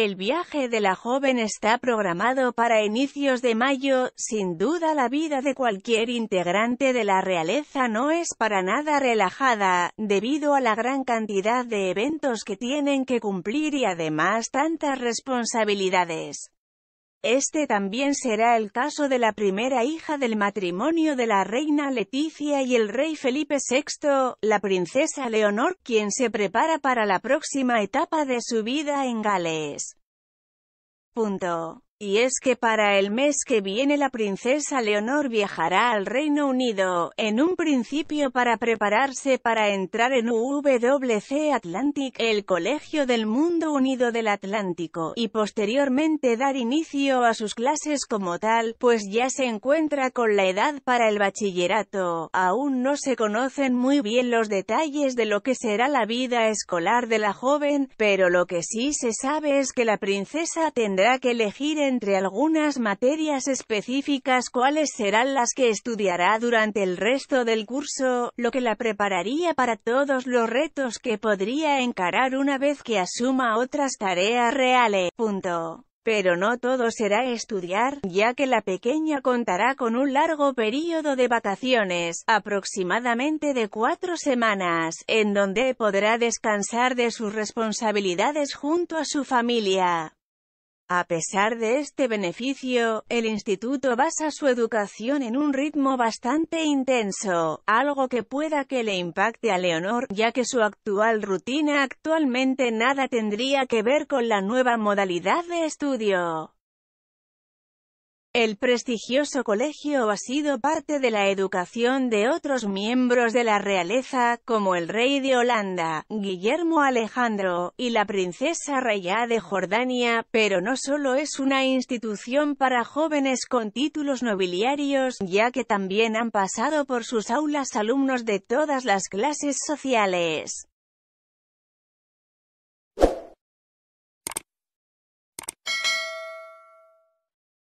El viaje de la joven está programado para inicios de mayo, sin duda la vida de cualquier integrante de la realeza no es para nada relajada, debido a la gran cantidad de eventos que tienen que cumplir y además tantas responsabilidades. Este también será el caso de la primera hija del matrimonio de la reina Leticia y el rey Felipe VI, la princesa Leonor, quien se prepara para la próxima etapa de su vida en Gales. Punto. Y es que para el mes que viene la princesa Leonor viajará al Reino Unido, en un principio para prepararse para entrar en UWC Atlantic, el Colegio del Mundo Unido del Atlántico, y posteriormente dar inicio a sus clases como tal, pues ya se encuentra con la edad para el bachillerato. Aún no se conocen muy bien los detalles de lo que será la vida escolar de la joven, pero lo que sí se sabe es que la princesa tendrá que elegir entre algunas materias específicas cuáles serán las que estudiará durante el resto del curso, lo que la prepararía para todos los retos que podría encarar una vez que asuma otras tareas reales. Pero no todo será estudiar, ya que la pequeña contará con un largo periodo de vacaciones, aproximadamente de cuatro semanas, en donde podrá descansar de sus responsabilidades junto a su familia. A pesar de este beneficio, el instituto basa su educación en un ritmo bastante intenso, algo que pueda que le impacte a Leonor, ya que su actual rutina actualmente nada tendría que ver con la nueva modalidad de estudio. El prestigioso colegio ha sido parte de la educación de otros miembros de la realeza, como el rey de Holanda, Guillermo Alejandro, y la princesa Reyá de Jordania, pero no solo es una institución para jóvenes con títulos nobiliarios, ya que también han pasado por sus aulas alumnos de todas las clases sociales.